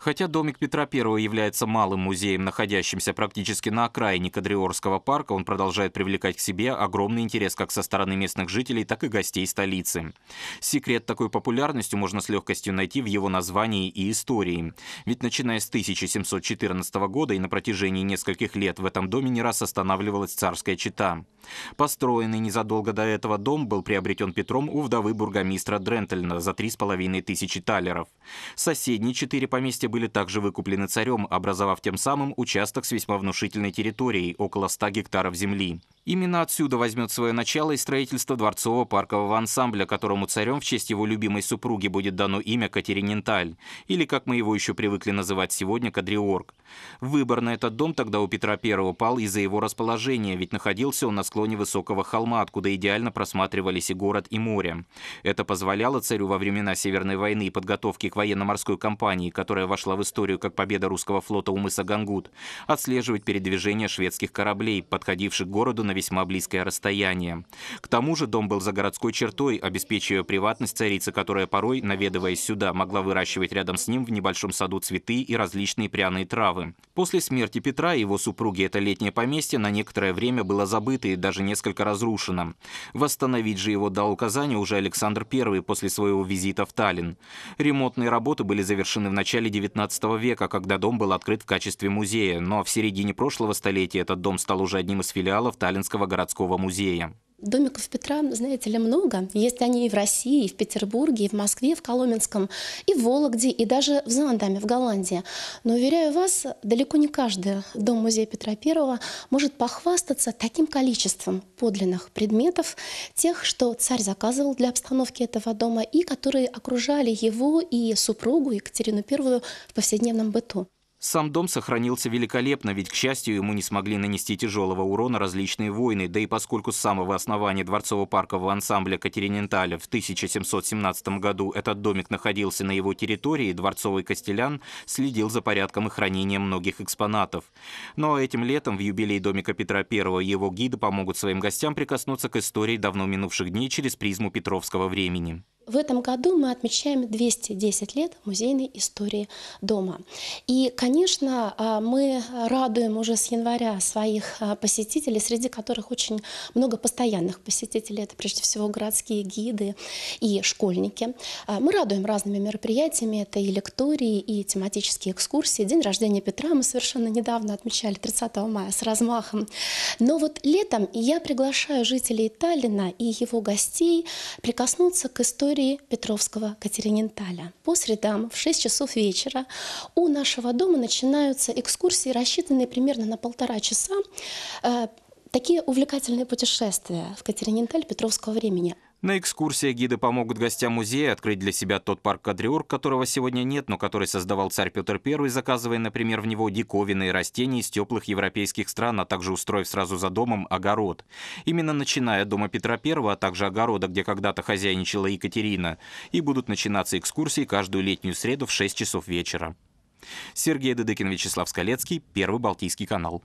Хотя домик Петра I является малым музеем, находящимся практически на окраине Кадриорского парка, он продолжает привлекать к себе огромный интерес как со стороны местных жителей, так и гостей столицы. Секрет такой популярности можно с легкостью найти в его названии и истории. Ведь начиная с 1714 года и на протяжении нескольких лет в этом доме не раз останавливалась царская чита. Построенный незадолго до этого дом был приобретен Петром у вдовы бургомистра Дрентельна за 3,5 тысячи талеров. Соседние четыре поместья были также выкуплены царем, образовав тем самым участок с весьма внушительной территорией – около 100 гектаров земли. Именно отсюда возьмет свое начало и строительство дворцово-паркового ансамбля, которому царем в честь его любимой супруги будет дано имя Катериненталь, или, как мы его еще привыкли называть сегодня, Кадриорг. Выбор на этот дом тогда у Петра I пал из-за его расположения, ведь находился он на склоне высокого холма, откуда идеально просматривались и город, и море. Это позволяло царю во времена Северной войны и подготовки к военно-морской кампании, которая вошла в историю как победа русского флота у мыса Гангут, отслеживать передвижение шведских кораблей, подходивших к городу на весьма близкое расстояние. К тому же дом был за городской чертой, обеспечивая приватность царицы, которая порой, наведываясь сюда, могла выращивать рядом с ним в небольшом саду цветы и различные пряные травы. После смерти Петра и его супруги это летнее поместье на некоторое время было забыто и даже несколько разрушено. Восстановить же его дал указание уже Александр I после своего визита в Таллин. Ремонтные работы были завершены в начале 19 века, когда дом был открыт в качестве музея, но в середине прошлого столетия этот дом стал уже одним из филиалов Таллин Челябинского городского музея. Домиков Петра, знаете ли, много. Есть они и в России, и в Петербурге, и в Москве, в Коломенском, и в Вологде, и даже в Зандаме, в Голландии. Но, уверяю вас, далеко не каждый дом-музей Петра I может похвастаться таким количеством подлинных предметов, тех, что царь заказывал для обстановки этого дома, и которые окружали его и супругу Екатерину I в повседневном быту. Сам дом сохранился великолепно, ведь, к счастью, ему не смогли нанести тяжелого урона различные войны, да и поскольку с самого основания дворцово-паркового ансамбля Катерининталя в 1717 году этот домик находился на его территории, дворцовый Костелян следил за порядком и хранением многих экспонатов. Но этим летом в юбилей домика Петра I его гиды помогут своим гостям прикоснуться к истории давно минувших дней через призму петровского времени. В этом году мы отмечаем 210 лет музейной истории дома. И, конечно, а, мы радуем уже с января своих а, посетителей, среди которых очень много постоянных посетителей. Это прежде всего городские гиды и школьники. А, мы радуем разными мероприятиями. Это и лектории, и тематические экскурсии. День рождения Петра мы совершенно недавно отмечали, 30 мая, с размахом. Но вот летом я приглашаю жителей Таллина и его гостей прикоснуться к истории территории Петровского Катерининталя. По средам в 6 часов вечера у нашего дома начинаются экскурсии, рассчитанные примерно на полтора часа. Э, такие увлекательные путешествия в Катерининталь Петровского времени – на экскурсии гиды помогут гостям музея открыть для себя тот парк Кадриор, которого сегодня нет, но который создавал царь Петр I, заказывая, например, в него диковинные растения из теплых европейских стран, а также устроив сразу за домом огород. Именно начиная от дома Петра I, а также огорода, где когда-то хозяйничала Екатерина, и будут начинаться экскурсии каждую летнюю среду в 6 часов вечера. Сергей Дедыкин, Вячеслав Скалецкий, Первый Балтийский канал.